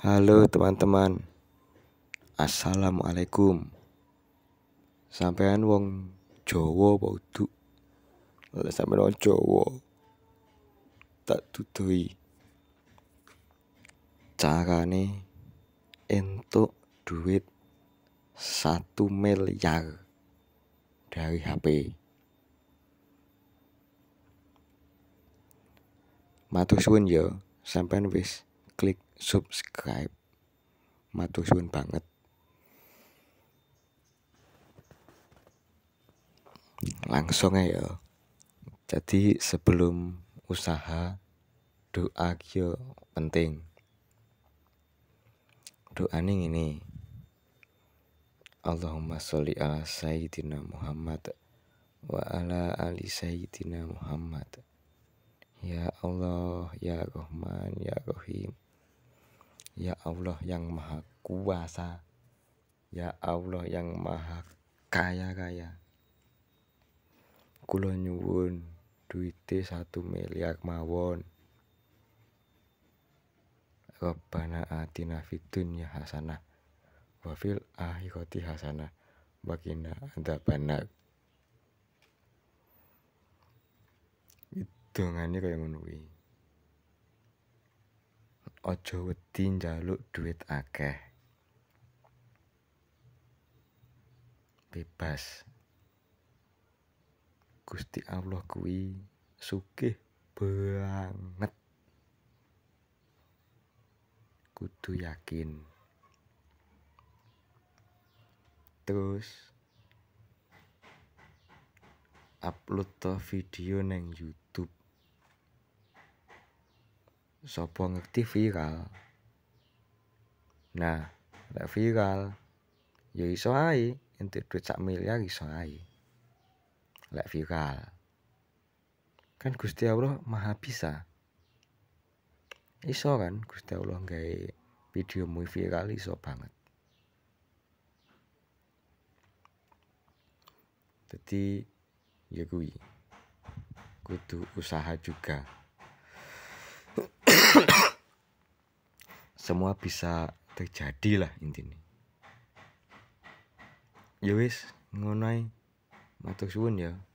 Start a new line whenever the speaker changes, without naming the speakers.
Halo teman-teman Assalamualaikum Sampean wong Jawa bautu sampai sampean wong Jawa Tak Cara nih Entuk duit Satu miliar Dari HP Matusun ya sampean wis klik subscribe matur suwun banget langsung ya jadi sebelum usaha doa kyo penting doa nih ini Allahumma sholli ala sayyidina Muhammad wa ala ali sayyidina Muhammad Ya Allah, Ya Rahman, Ya Rahim Ya Allah yang maha kuasa Ya Allah yang maha kaya-kaya Kulo nyuwun duite satu miliar mawon Rabbana atina fid dunya hasanah wafil fil akhirati hasanah ada qina Itu ngani kaya ngono aja wedi njaluk duit akeh bebas Gusti Allah kuwi sugih banget kudu yakin terus upload to video neng YouTube sopo ngerti viral nah lek viral ya iso ae entuk duit sak miliar iso ae lek viral kan Gusti Allah maha bisa iso kan Gusti Allah gawe mu viral iso banget jadi ya kuwi kudu usaha juga semua bisa terjadi lah intinya ya wis ngonai matur suwun ya